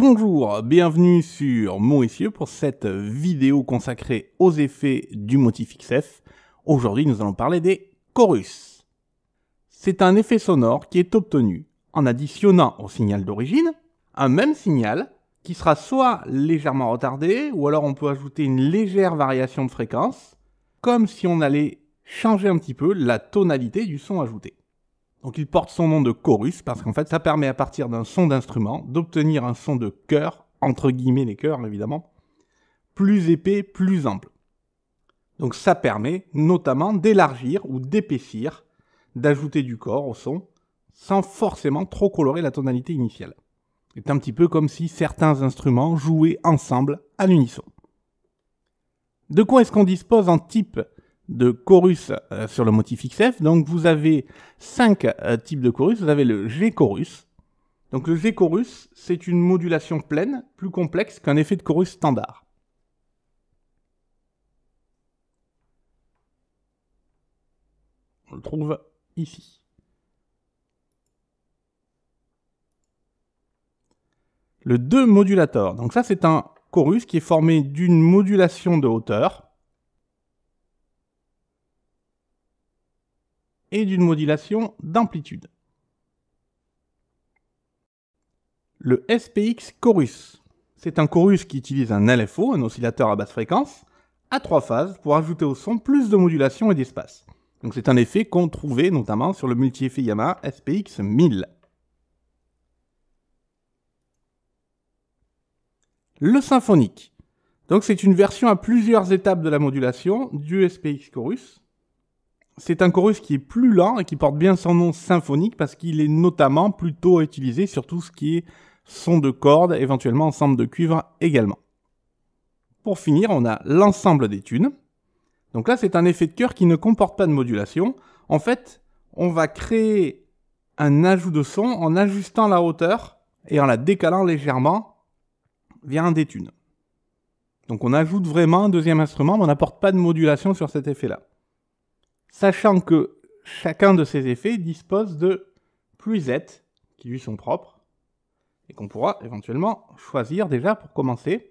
Bonjour, bienvenue sur Mon pour cette vidéo consacrée aux effets du motif XF. Aujourd'hui, nous allons parler des chorus. C'est un effet sonore qui est obtenu en additionnant au signal d'origine un même signal qui sera soit légèrement retardé, ou alors on peut ajouter une légère variation de fréquence, comme si on allait changer un petit peu la tonalité du son ajouté. Donc il porte son nom de chorus parce qu'en fait ça permet à partir d'un son d'instrument d'obtenir un son de chœur, entre guillemets les chœurs évidemment, plus épais, plus ample. Donc ça permet notamment d'élargir ou d'épaissir, d'ajouter du corps au son sans forcément trop colorer la tonalité initiale. C'est un petit peu comme si certains instruments jouaient ensemble à l'unisson. De quoi est-ce qu'on dispose en type de chorus euh, sur le motif XF. Donc vous avez cinq euh, types de chorus. Vous avez le G-chorus. Donc le G-chorus, c'est une modulation pleine, plus complexe qu'un effet de chorus standard. On le trouve ici. Le 2 modulator. Donc ça c'est un chorus qui est formé d'une modulation de hauteur et d'une modulation d'amplitude. Le SPX Chorus. C'est un chorus qui utilise un LFO, un oscillateur à basse fréquence, à trois phases pour ajouter au son plus de modulation et d'espace. Donc c'est un effet qu'on trouvait notamment sur le multi-effet Yamaha SPX 1000. Le symphonique. Donc c'est une version à plusieurs étapes de la modulation du SPX Chorus c'est un chorus qui est plus lent et qui porte bien son nom symphonique parce qu'il est notamment plutôt utilisé sur tout ce qui est son de cordes, éventuellement ensemble de cuivre également. Pour finir, on a l'ensemble des tunes. Donc là, c'est un effet de cœur qui ne comporte pas de modulation. En fait, on va créer un ajout de son en ajustant la hauteur et en la décalant légèrement via un des tunes. Donc on ajoute vraiment un deuxième instrument, mais on n'apporte pas de modulation sur cet effet-là sachant que chacun de ces effets dispose de plus Z qui lui sont propres et qu'on pourra éventuellement choisir déjà pour commencer.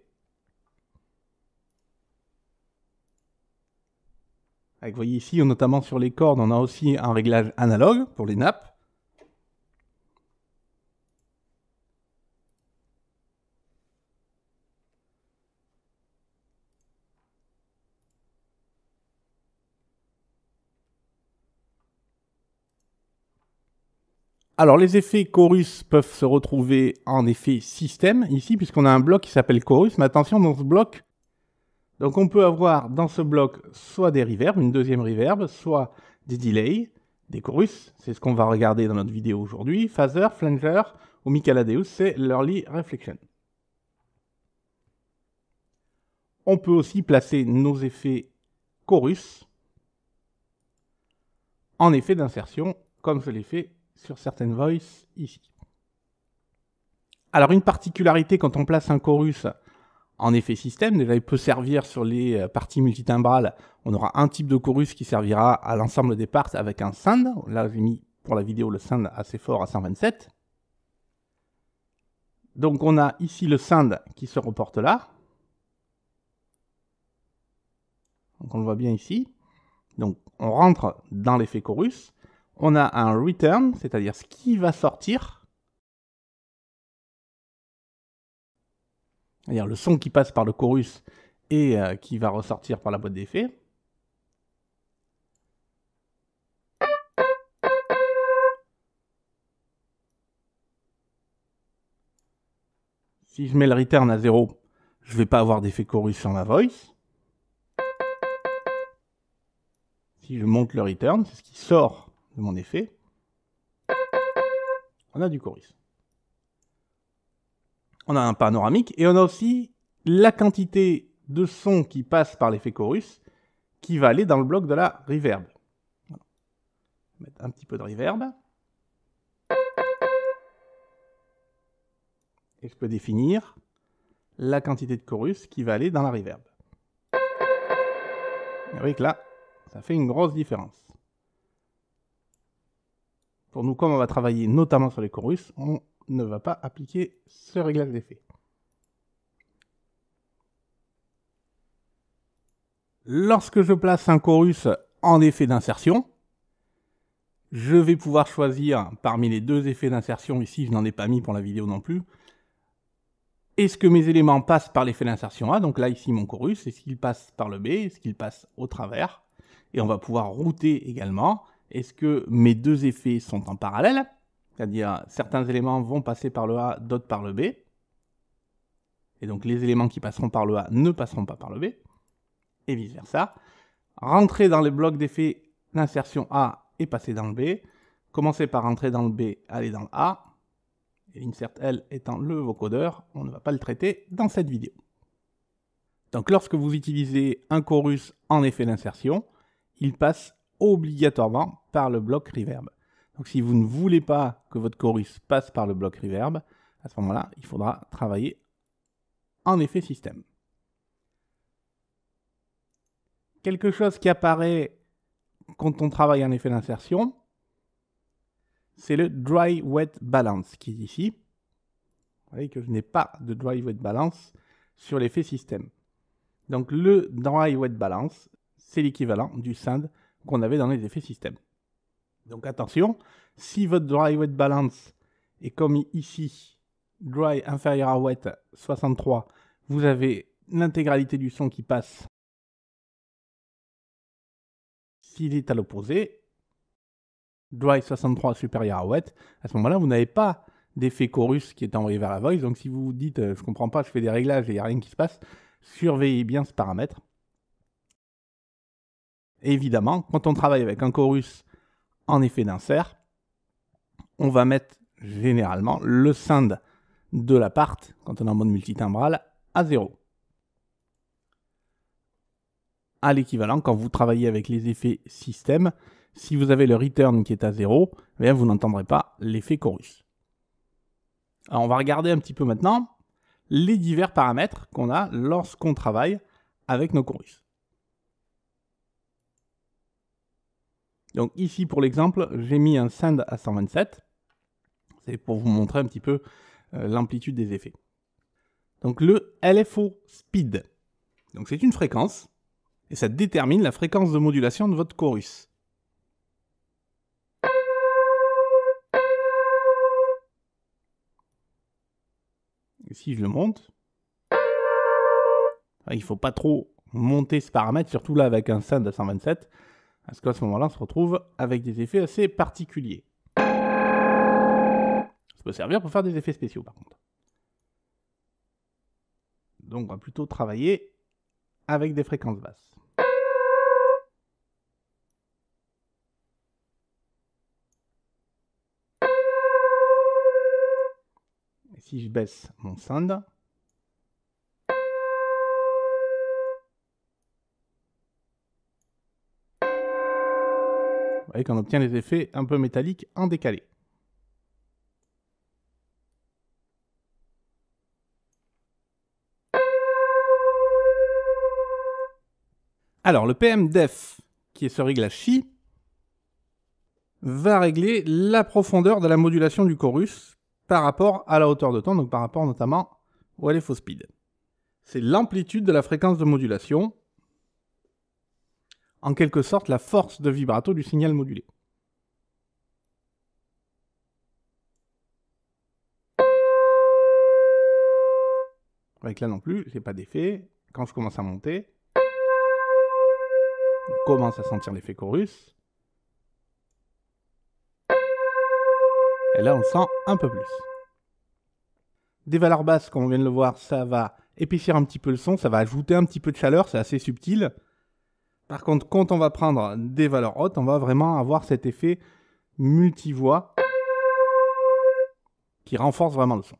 vous voyez ici, notamment sur les cordes, on a aussi un réglage analogue pour les nappes. Alors les effets chorus peuvent se retrouver en effet système ici puisqu'on a un bloc qui s'appelle chorus, mais attention dans ce bloc, donc on peut avoir dans ce bloc soit des reverbs, une deuxième reverb, soit des delays, des chorus, c'est ce qu'on va regarder dans notre vidéo aujourd'hui, phaser, flanger ou Michaladeus, c'est l'early reflection. On peut aussi placer nos effets chorus en effet d'insertion comme je l'ai fait sur certaines voices ici. Alors une particularité quand on place un chorus en effet système, déjà il peut servir sur les euh, parties multitimbrales, on aura un type de chorus qui servira à l'ensemble des parts avec un sand. là j'ai mis pour la vidéo le sand assez fort à 127. Donc on a ici le sand qui se reporte là, donc on le voit bien ici, donc on rentre dans l'effet chorus, on a un return, c'est-à-dire ce qui va sortir. C'est-à-dire le son qui passe par le chorus et euh, qui va ressortir par la boîte d'effet. Si je mets le return à 0, je ne vais pas avoir d'effet chorus sur ma voice. Si je monte le return, c'est ce qui sort mon effet, on a du chorus. On a un panoramique et on a aussi la quantité de son qui passe par l'effet chorus qui va aller dans le bloc de la reverb. mettre un petit peu de reverb. Et je peux définir la quantité de chorus qui va aller dans la reverb. Vous voyez que là, ça fait une grosse différence. Pour nous, comme on va travailler notamment sur les chorus, on ne va pas appliquer ce réglage d'effet. Lorsque je place un chorus en effet d'insertion, je vais pouvoir choisir parmi les deux effets d'insertion, ici je n'en ai pas mis pour la vidéo non plus, est-ce que mes éléments passent par l'effet d'insertion A, donc là ici mon chorus, est-ce qu'il passe par le B, est-ce qu'il passe au travers, et on va pouvoir router également, est-ce que mes deux effets sont en parallèle C'est-à-dire, certains éléments vont passer par le A, d'autres par le B. Et donc, les éléments qui passeront par le A ne passeront pas par le B. Et vice-versa. Rentrer dans les blocs d'effets d'insertion A et passer dans le B. Commencer par rentrer dans le B, aller dans le A. Et l'insert L étant le vocodeur, on ne va pas le traiter dans cette vidéo. Donc lorsque vous utilisez un chorus en effet d'insertion, il passe obligatoirement par le bloc reverb. Donc si vous ne voulez pas que votre chorus passe par le bloc reverb, à ce moment-là, il faudra travailler en effet système. Quelque chose qui apparaît quand on travaille en effet d'insertion, c'est le dry wet balance qui est ici. Vous voyez que je n'ai pas de dry wet balance sur l'effet système. Donc le dry wet balance, c'est l'équivalent du synth qu'on avait dans les effets système. Donc attention, si votre dry wet balance est comme ici, dry inférieur à wet 63, vous avez l'intégralité du son qui passe s'il est à l'opposé, dry 63 supérieur à wet, à ce moment-là, vous n'avez pas d'effet chorus qui est envoyé vers la voice. Donc si vous vous dites, euh, je ne comprends pas, je fais des réglages et il n'y a rien qui se passe, surveillez bien ce paramètre évidemment, quand on travaille avec un chorus en effet d'insert, on va mettre généralement le send de la part, quand on est en mode multitimbral à 0. À l'équivalent, quand vous travaillez avec les effets système, si vous avez le return qui est à zéro, eh vous n'entendrez pas l'effet chorus. Alors on va regarder un petit peu maintenant les divers paramètres qu'on a lorsqu'on travaille avec nos chorus. Donc ici, pour l'exemple, j'ai mis un send à 127. C'est pour vous montrer un petit peu euh, l'amplitude des effets. Donc le LFO speed. c'est une fréquence et ça détermine la fréquence de modulation de votre chorus. Et si je le monte, ah, il ne faut pas trop monter ce paramètre, surtout là avec un send à 127, parce qu'à ce moment-là, on se retrouve avec des effets assez particuliers. Ça peut servir pour faire des effets spéciaux, par contre. Donc, on va plutôt travailler avec des fréquences basses. Et si je baisse mon synth, et qu'on obtient des effets un peu métalliques en décalé. Alors, le PMDEF, qui est ce réglage chi, va régler la profondeur de la modulation du chorus par rapport à la hauteur de ton, donc par rapport notamment au LFO speed. C'est l'amplitude de la fréquence de modulation en quelque sorte la force de vibrato du signal modulé. Avec là non plus, j'ai pas d'effet. Quand je commence à monter, on commence à sentir l'effet chorus. Et là, on le sent un peu plus. Des valeurs basses, comme on vient de le voir, ça va épaissir un petit peu le son, ça va ajouter un petit peu de chaleur, c'est assez subtil. Par contre, quand on va prendre des valeurs hautes, on va vraiment avoir cet effet multivoix qui renforce vraiment le son.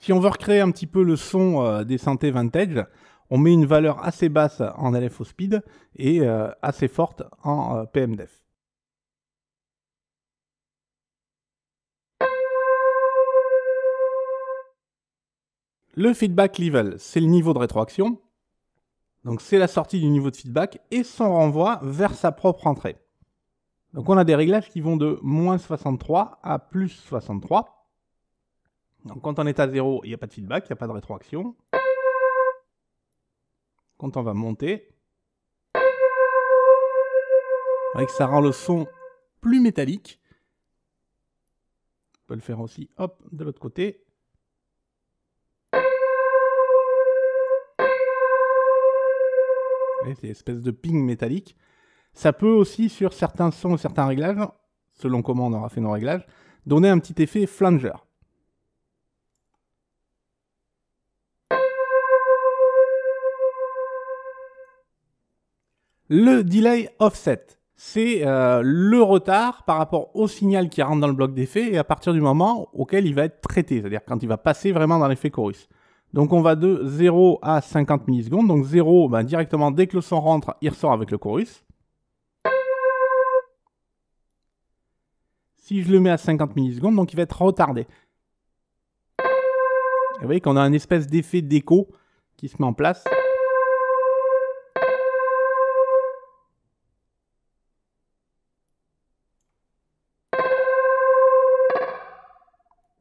Si on veut recréer un petit peu le son euh, des synthés vintage, on met une valeur assez basse en LFO speed et euh, assez forte en euh, PMDF. Le feedback level, c'est le niveau de rétroaction. Donc c'est la sortie du niveau de feedback et son renvoi vers sa propre entrée. Donc on a des réglages qui vont de moins 63 à plus 63. Donc quand on est à 0, il n'y a pas de feedback, il n'y a pas de rétroaction. Quand on va monter, ça rend le son plus métallique. On peut le faire aussi, hop, de l'autre côté. C'est une espèce de ping métallique. Ça peut aussi, sur certains sons ou certains réglages, selon comment on aura fait nos réglages, donner un petit effet flanger. Le delay offset, c'est euh, le retard par rapport au signal qui rentre dans le bloc d'effet et à partir du moment auquel il va être traité, c'est-à-dire quand il va passer vraiment dans l'effet chorus. Donc on va de 0 à 50 millisecondes. Donc 0, ben, directement, dès que le son rentre, il ressort avec le chorus. Si je le mets à 50 millisecondes, donc il va être retardé. vous voyez qu'on a un espèce d'effet d'écho qui se met en place.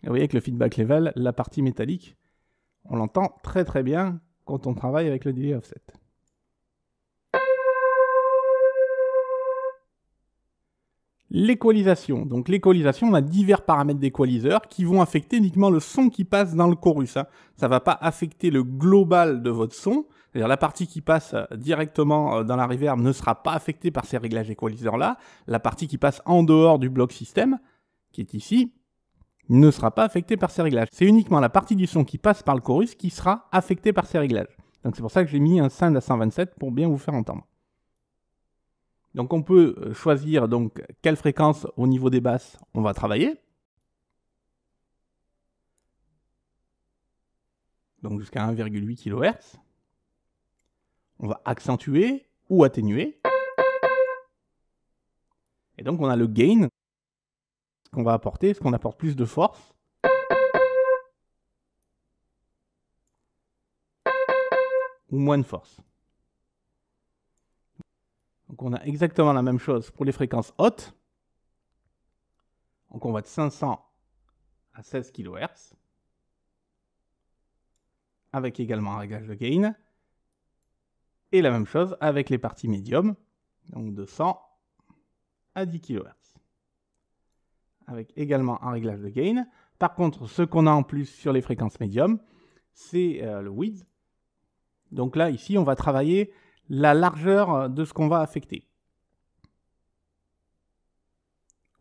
vous voyez que le feedback level, la partie métallique, on l'entend très très bien quand on travaille avec le delay offset. L'équalisation. Donc l'équalisation, on a divers paramètres d'équaliseur qui vont affecter uniquement le son qui passe dans le chorus. Hein. Ça ne va pas affecter le global de votre son. C'est-à-dire la partie qui passe euh, directement euh, dans la reverb ne sera pas affectée par ces réglages équaliseurs-là. La partie qui passe en dehors du bloc système, qui est ici, ne sera pas affecté par ces réglages. C'est uniquement la partie du son qui passe par le chorus qui sera affectée par ces réglages. Donc c'est pour ça que j'ai mis un synth à 127 pour bien vous faire entendre. Donc on peut euh, choisir donc quelle fréquence au niveau des basses on va travailler. Donc jusqu'à 1,8 kHz. On va accentuer ou atténuer. Et donc on a le gain qu'on va apporter Est-ce qu'on apporte plus de force Ou moins de force Donc on a exactement la même chose pour les fréquences hautes. Donc on va de 500 à 16 kHz. Avec également un réglage de gain. Et la même chose avec les parties médiums, Donc de 100 à 10 kHz avec également un réglage de gain. Par contre, ce qu'on a en plus sur les fréquences médium, c'est euh, le width. Donc là, ici, on va travailler la largeur de ce qu'on va affecter.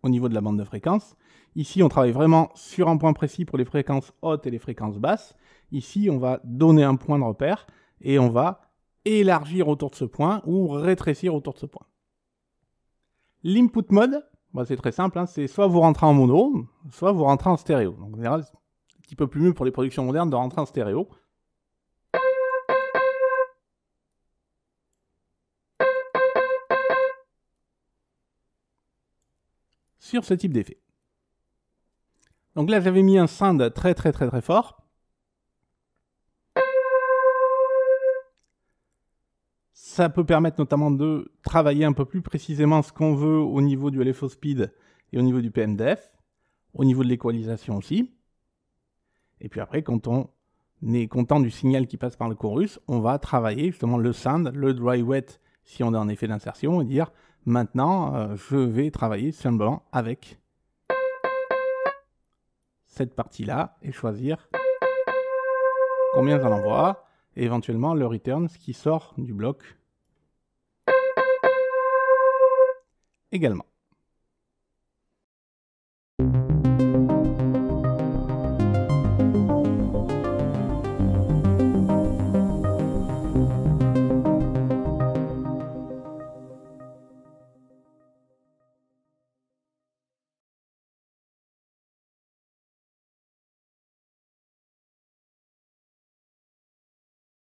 Au niveau de la bande de fréquences, ici, on travaille vraiment sur un point précis pour les fréquences hautes et les fréquences basses. Ici, on va donner un point de repère et on va élargir autour de ce point ou rétrécir autour de ce point. L'input mode, bah, c'est très simple, hein, c'est soit vous rentrez en mono, soit vous rentrez en stéréo. Donc, en général, c'est un petit peu plus mieux pour les productions modernes de rentrer en stéréo. Sur ce type d'effet. Donc là, j'avais mis un sand très très très très fort. ça peut permettre notamment de travailler un peu plus précisément ce qu'on veut au niveau du LFO Speed et au niveau du PMDF, au niveau de l'équalisation aussi. Et puis après, quand on est content du signal qui passe par le chorus, on va travailler justement le sand, le dry wet si on a un effet d'insertion et dire maintenant euh, je vais travailler simplement avec cette partie-là et choisir combien ça l'envoie, et éventuellement le return, ce qui sort du bloc également.